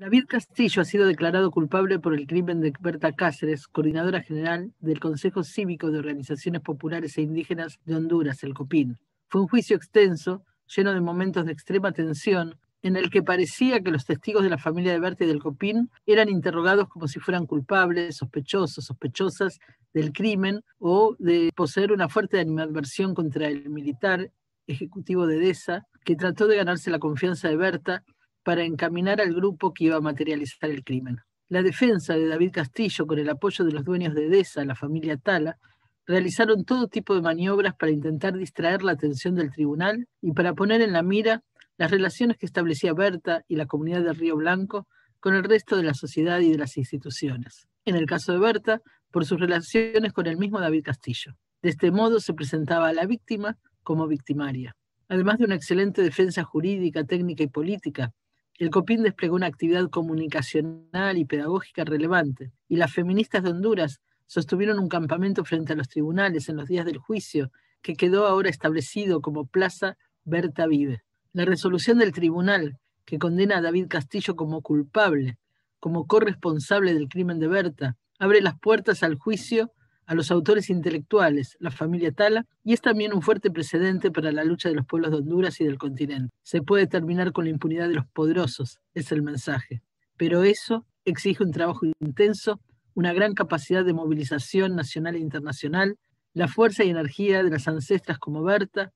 David Castillo ha sido declarado culpable por el crimen de Berta Cáceres, coordinadora general del Consejo Cívico de Organizaciones Populares e Indígenas de Honduras, el COPIN. Fue un juicio extenso, lleno de momentos de extrema tensión, en el que parecía que los testigos de la familia de Berta y del COPIN eran interrogados como si fueran culpables, sospechosos, sospechosas del crimen o de poseer una fuerte animadversión contra el militar ejecutivo de DESA, que trató de ganarse la confianza de Berta para encaminar al grupo que iba a materializar el crimen. La defensa de David Castillo, con el apoyo de los dueños de DESA, la familia Tala, realizaron todo tipo de maniobras para intentar distraer la atención del tribunal y para poner en la mira las relaciones que establecía Berta y la comunidad de Río Blanco con el resto de la sociedad y de las instituciones. En el caso de Berta, por sus relaciones con el mismo David Castillo. De este modo se presentaba a la víctima como victimaria. Además de una excelente defensa jurídica, técnica y política, el COPIN desplegó una actividad comunicacional y pedagógica relevante, y las feministas de Honduras sostuvieron un campamento frente a los tribunales en los días del juicio, que quedó ahora establecido como Plaza Berta Vive. La resolución del tribunal, que condena a David Castillo como culpable, como corresponsable del crimen de Berta, abre las puertas al juicio a los autores intelectuales, la familia Tala, y es también un fuerte precedente para la lucha de los pueblos de Honduras y del continente. Se puede terminar con la impunidad de los poderosos, es el mensaje. Pero eso exige un trabajo intenso, una gran capacidad de movilización nacional e internacional, la fuerza y energía de las ancestras como Berta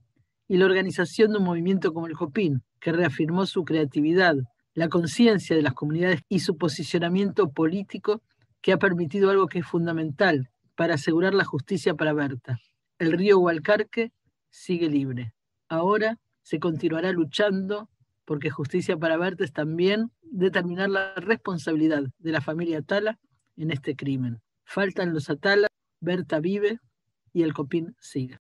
y la organización de un movimiento como el Jopín, que reafirmó su creatividad, la conciencia de las comunidades y su posicionamiento político que ha permitido algo que es fundamental, para asegurar la justicia para Berta. El río Hualcarque sigue libre. Ahora se continuará luchando porque justicia para Berta es también determinar la responsabilidad de la familia Atala en este crimen. Faltan los Atala, Berta vive y el copín sigue.